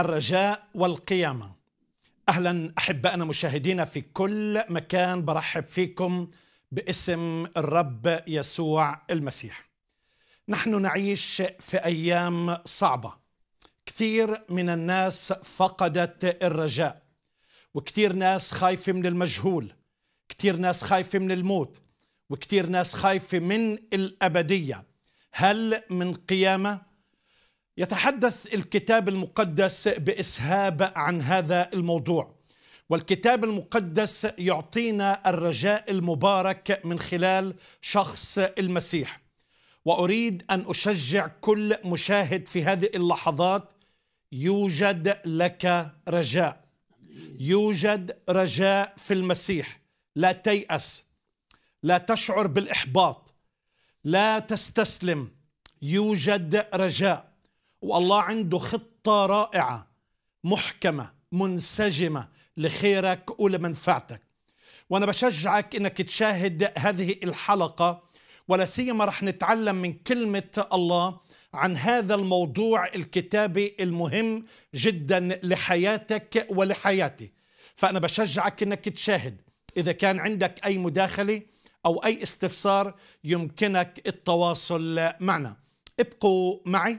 الرجاء والقيامة أهلا أحبائنا مشاهدينا في كل مكان برحب فيكم باسم الرب يسوع المسيح نحن نعيش في أيام صعبة كثير من الناس فقدت الرجاء وكثير ناس خايفة من المجهول كثير ناس خايفة من الموت وكثير ناس خايفة من الأبدية هل من قيامة؟ يتحدث الكتاب المقدس باسهاب عن هذا الموضوع والكتاب المقدس يعطينا الرجاء المبارك من خلال شخص المسيح واريد ان اشجع كل مشاهد في هذه اللحظات يوجد لك رجاء يوجد رجاء في المسيح لا تيأس لا تشعر بالإحباط لا تستسلم يوجد رجاء والله عنده خطة رائعة محكمة منسجمة لخيرك ولمنفعتك وأنا بشجعك أنك تشاهد هذه الحلقة ولا سيما رح نتعلم من كلمة الله عن هذا الموضوع الكتابي المهم جدا لحياتك ولحياتي فأنا بشجعك أنك تشاهد إذا كان عندك أي مداخلة أو أي استفسار يمكنك التواصل معنا ابقوا معي